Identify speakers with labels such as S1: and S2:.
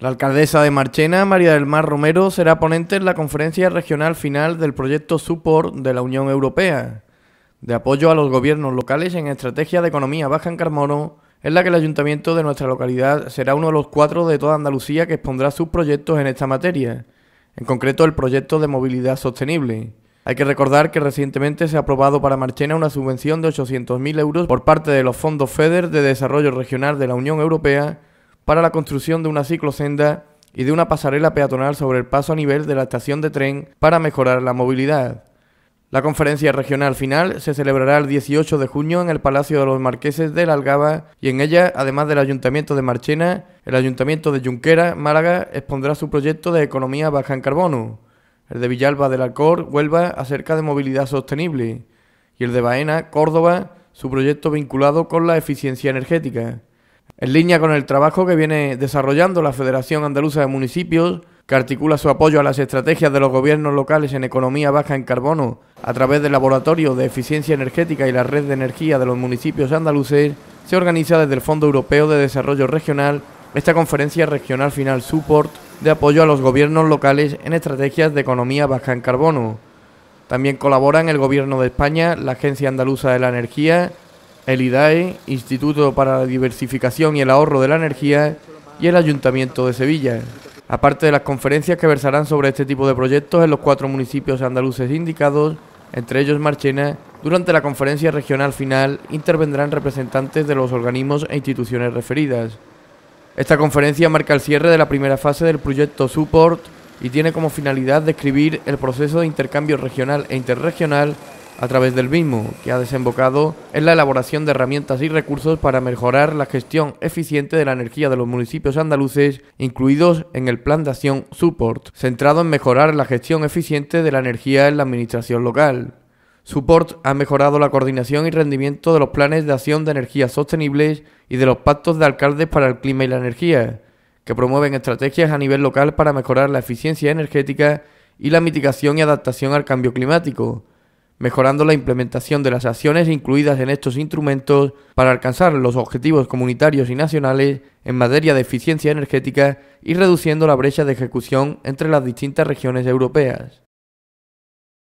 S1: La alcaldesa de Marchena, María del Mar Romero, será ponente en la conferencia regional final del proyecto SUPOR de la Unión Europea, de apoyo a los gobiernos locales en estrategia de economía baja en carbono, en la que el ayuntamiento de nuestra localidad será uno de los cuatro de toda Andalucía que expondrá sus proyectos en esta materia, en concreto el proyecto de movilidad sostenible. Hay que recordar que recientemente se ha aprobado para Marchena una subvención de 800.000 euros por parte de los fondos FEDER de Desarrollo Regional de la Unión Europea para la construcción de una ciclosenda y de una pasarela peatonal sobre el paso a nivel de la estación de tren para mejorar la movilidad. La conferencia regional final se celebrará el 18 de junio en el Palacio de los Marqueses de la Algaba y en ella, además del Ayuntamiento de Marchena, el Ayuntamiento de Junquera, Málaga, expondrá su proyecto de economía baja en carbono, el de Villalba del Alcor, Huelva, acerca de movilidad sostenible, y el de Baena, Córdoba, su proyecto vinculado con la eficiencia energética. En línea con el trabajo que viene desarrollando la Federación Andaluza de Municipios, que articula su apoyo a las estrategias de los gobiernos locales en economía baja en carbono a través del Laboratorio de Eficiencia Energética y la Red de Energía de los Municipios Andaluces, se organiza desde el Fondo Europeo de Desarrollo Regional esta conferencia regional final Support de apoyo a los gobiernos locales en estrategias de economía baja en carbono. También colaboran el Gobierno de España, la Agencia Andaluza de la Energía, el IDAE, Instituto para la Diversificación y el Ahorro de la Energía, y el Ayuntamiento de Sevilla. Aparte de las conferencias que versarán sobre este tipo de proyectos en los cuatro municipios andaluces indicados, entre ellos Marchena, durante la conferencia regional final intervendrán representantes de los organismos e instituciones referidas. Esta conferencia marca el cierre de la primera fase del proyecto Support y tiene como finalidad describir el proceso de intercambio regional e interregional a través del mismo, que ha desembocado en la elaboración de herramientas y recursos para mejorar la gestión eficiente de la energía de los municipios andaluces, incluidos en el Plan de Acción Support, centrado en mejorar la gestión eficiente de la energía en la administración local. Support ha mejorado la coordinación y rendimiento de los planes de acción de energías sostenibles y de los pactos de alcaldes para el clima y la energía, que promueven estrategias a nivel local para mejorar la eficiencia energética y la mitigación y adaptación al cambio climático, mejorando la implementación de las acciones incluidas en estos instrumentos para alcanzar los objetivos comunitarios y nacionales en materia de eficiencia energética y reduciendo la brecha de ejecución entre las distintas regiones europeas.